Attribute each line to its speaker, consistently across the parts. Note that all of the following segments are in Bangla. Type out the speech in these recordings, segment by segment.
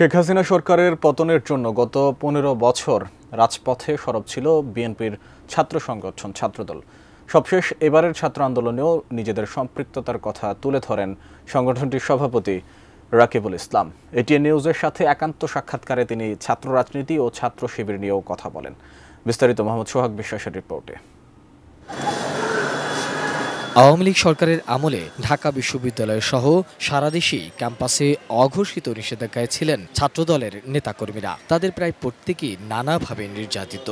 Speaker 1: শেখ হাসিনা সরকারের পতনের জন্য গত পনেরো বছর রাজপথে সরব ছিল বিএনপির ছাত্র সংগঠন ছাত্রদল সবশেষ এবারের ছাত্র আন্দোলনেও নিজেদের সম্পৃক্ততার কথা তুলে ধরেন সংগঠনটির সভাপতি রাকিবুল ইসলাম এটিএন নিউজের সাথে একান্ত সাক্ষাৎকারে তিনি ছাত্র রাজনীতি ও ছাত্র শিবির নিয়েও কথা বলেন বিস্তারিত মোহাম্মদ সোহাগ বিশ্বাসের রিপোর্টে আওয়ামী লীগ সরকারের আমলে ঢাকা বিশ্ববিদ্যালয় সহ সারা দেশেই ক্যাম্পাসে অঘোষিত নিষেধাজ্ঞায় ছিলেন ছাত্রদলের নেতাকর্মীরা তাদের প্রায় প্রত্যেকেই নানাভাবে নির্যাতিত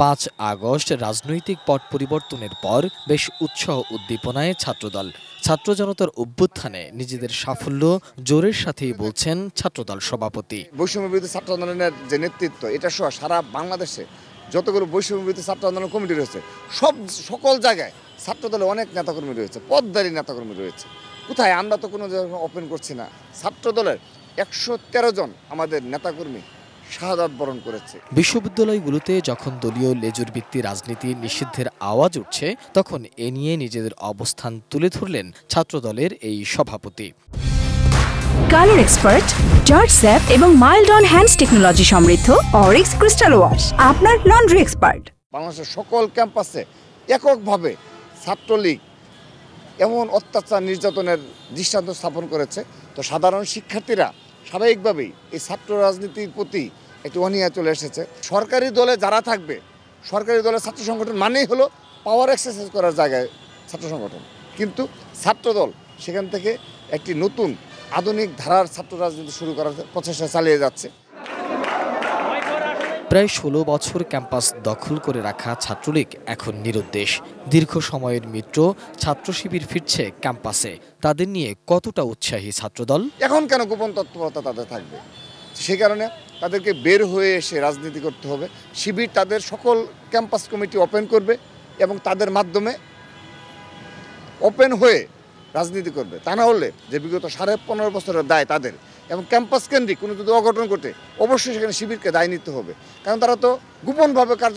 Speaker 1: পাঁচ আগস্ট রাজনৈতিক পট পরিবর্তনের পর বেশ উৎসাহ উদ্দীপনায় ছাত্রদল ছাত্র জনতার অভ্যুত্থানে নিজেদের সাফল্য জোরের সাথেই বলছেন ছাত্রদল সভাপতি
Speaker 2: বৈষম্য বিরোধী ছাত্র আন্দোলনের যে নেতৃত্ব এটা সহ সারা বাংলাদেশে যতগুলো বৈষম্য বিরোধী ছাত্র আন্দোলন কমিটি রয়েছে সব সকল জায়গায় ছাত্র দলে অনেক নেতাকর্মী রয়েছে পদ্মারী নেতাকর্মী রয়েছে কোথায় আমরা তো কোনো ওপেন করছি না ছাত্র দলের একশো জন আমাদের নেতাকর্মী শাহাদাত বরণ করেছে
Speaker 1: বিশ্ববিদ্যালয়গুলোতে যখন দলীয় লেজুর ভিত্তি রাজনীতি নিষিদ্ধের আওয়াজ উঠছে তখন এ নিয়ে নিজেদের অবস্থান তুলে ধরলেন ছাত্রদলের এই সভাপতি কালার এক্সপার্ট জর্জ স্যাপ এবং মাইল্ড অন হ্যান্ডস টেকনোলজি সমৃদ্ধ অরিক্স ক্রিস্টাল ওয়াশ আপনার লন্ড্রি এক্সপার্ট
Speaker 2: বাংলাদেশের সকল ক্যাম্পাসে এককভাবে ছাত্রলীগ এমন অত্যাচার নির্যাতনের দৃষ্টান্ত স্থাপন করেছে তো সাধারণ শিক্ষার্থীরা স্বাভাবিকভাবেই এই ছাত্র রাজনীতির প্রতি একটি অনীহা চলে এসেছে সরকারি দলে যারা থাকবে সরকারি দলের ছাত্র সংগঠন মানেই হলো পাওয়ার এক্সারসাইজ করার জায়গায় ছাত্র সংগঠন কিন্তু ছাত্রদল সেখান থেকে একটি নতুন আধুনিক ধারার ছাত্র রাজনীতি শুরু করার প্রচেষ্টা চালিয়ে যাচ্ছে
Speaker 1: প্রায় ষোলো বছর ক্যাম্পাস দখল করে রাখা ছাত্রলীগ এখন নিরুদ্দেশ দীর্ঘ সময়ের মিত্র ছাত্র শিবির ফিরছে ক্যাম্পাসে তাদের নিয়ে কতটা উৎসাহী ছাত্রদল
Speaker 2: এখন কেন গোপন তৎপরতা তাদের থাকবে সে কারণে তাদেরকে বের হয়ে এসে রাজনীতি করতে হবে শিবির তাদের সকল ক্যাম্পাস কমিটি ওপেন করবে এবং তাদের মাধ্যমে ওপেন হয়ে রাজনীতি করবে তা না হলে যে বিগত সাড়ে পনেরো বছরের দায় তাদের এবং ক্যাম্পাস কেন্দ্রিক কোনো যদি অঘটন ঘটে অবশ্যই সেখানে শিবিরকে দায় নিতে হবে কারণ তারা তো গোপনভাবে কার্য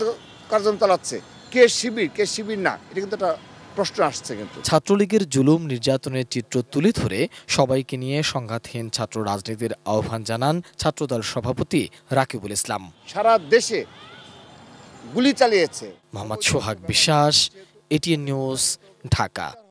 Speaker 2: কার্যক্রম চালাচ্ছে কে শিবির কে শিবির না এটা কিন্তু একটা প্রশ্ন আসছে কিন্তু
Speaker 1: ছাত্রলীগের জুলুম নির্যাতনের চিত্র তুলে ধরে সবাইকে নিয়ে সংঘাতহীন ছাত্র রাজনীতির আহ্বান জানান ছাত্রদল সভাপতি রাকিবুল ইসলাম
Speaker 2: সারা দেশে গুলি চালিয়েছে
Speaker 1: মোহাম্মদ সোহাগ বিশ্বাস এটিএন নিউজ ঢাকা